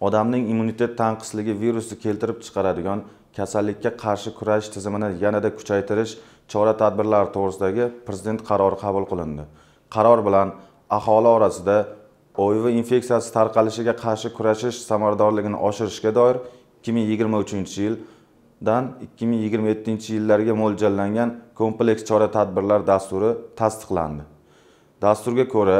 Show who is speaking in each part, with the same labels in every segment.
Speaker 1: odamning immunitet tanqisligi virusni keltirib chiqaradigan kasallikka qarshi kurash tizimini yanada kuchaytirish chora tadbirlari to'g'risidagi prezident qarori qabul qilindi qaror bilan aholi orasida oiv infeksiyasi tarqalishiga qarshi kurashish samaradorligini oshirishga doir 2023 yildan 2027 yillarga mo'ljallangan kompleks chora tadbirlar dasturi tasdiqlandi dasturga ko'ra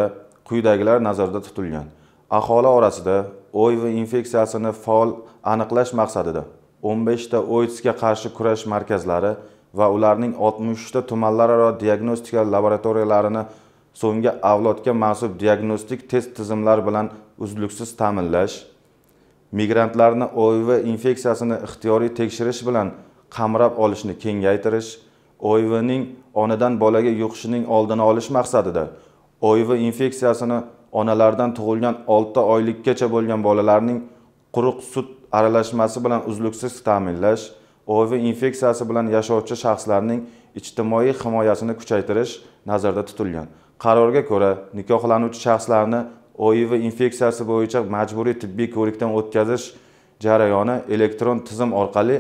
Speaker 1: quyidagilar nazarda tutilgan aholi orasida o'y va infeksiyasini faol aniqlash maqsadida 15 ta oitsga qarshi kurash markazlari va ularning 63 ta tumanlararo diagnostika laboratoriyalarini so'nggi avlodga mansub diagnostik test tizimlari bilan uzluksiz ta'minlash migrantlarni oiv infeksiyasini ixtiyoriy tekshirish bilan qamrab olishni kengaytirish oyvning onadan bolaga yuqishining oldini olish maqsadida oiv infeksiyasini onalardan tug'ilgan 6 oylikkacha bo'lgan bolalarning quruq sut aralashmasi bilan uzluksiz ta'minlash oiv infeksiyasi bilan yashovchi shaxslarning ijtimoiy himoyasini kuchaytirish nazarda tutilgan qarorga ko'ra nikohlanuvchi shaxslarni oiv infeksiyasi bo'yicha majburiy tibbiy ko'rikdan o'tkazish jarayoni elektron tizim orqali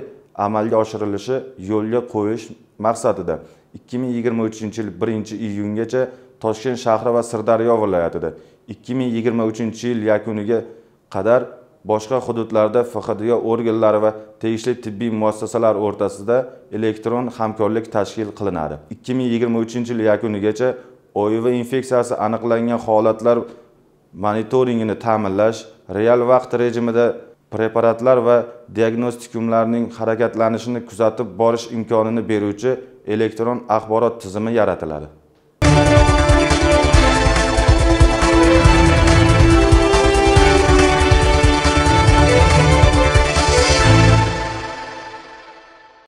Speaker 1: amalga oshirilishi yo'lga qo'yish maqsadida ikki ming yigirma uchinchi yil birinchi iyungacha toshkent shahri va sirdaryo viloyatida 2023 yil yakuniga qadar boshqa hududlarda fqdyo organlari va tegishli tibbiy muassasalar o'rtasida elektron hamkorlik tashkil qilinadi 2023 yil yakunigacha oiv infeksiyasi aniqlangan holatlar monitoringini ta'minlash real vaqt rejimida preparatlar va diagnostikumlarning harakatlanishini kuzatib borish imkonini beruvchi elektron axborot tizimi yaratiladi